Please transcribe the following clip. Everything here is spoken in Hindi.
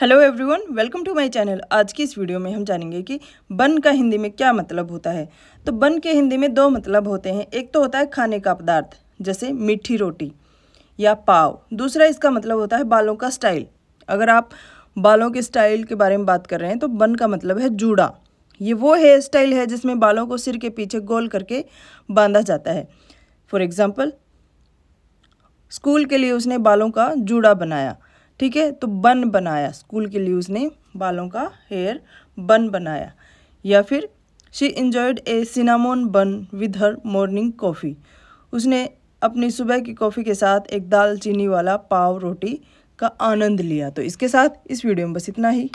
hello everyone welcome to my channel आज की इस वीडियो में हम जानेंगे कि बन का हिंदी में क्या मतलब होता है तो बन के हिंदी में दो मतलब होते हैं एक तो होता है खाने का पदार्थ जैसे मीठी रोटी या पाव दूसरा इसका मतलब होता है बालों का स्टाइल अगर आप बालों के स्टाइल के बारे में बात कर रहे हैं तो बन का मतलब है जूड़ा ये वो हेयर स्टाइल है जिसमें बालों को सिर के पीछे गोल करके बांधा जाता है फॉर एग्ज़ाम्पल स्कूल के लिए उसने बालों का जूड़ा बनाया ठीक है तो बन बनाया स्कूल के लिए उसने बालों का हेयर बन बनाया या फिर शी इंजॉयड ए सिनामोन बन विद हर मॉर्निंग कॉफ़ी उसने अपनी सुबह की कॉफ़ी के साथ एक दालचीनी वाला पाव रोटी का आनंद लिया तो इसके साथ इस वीडियो में बस इतना ही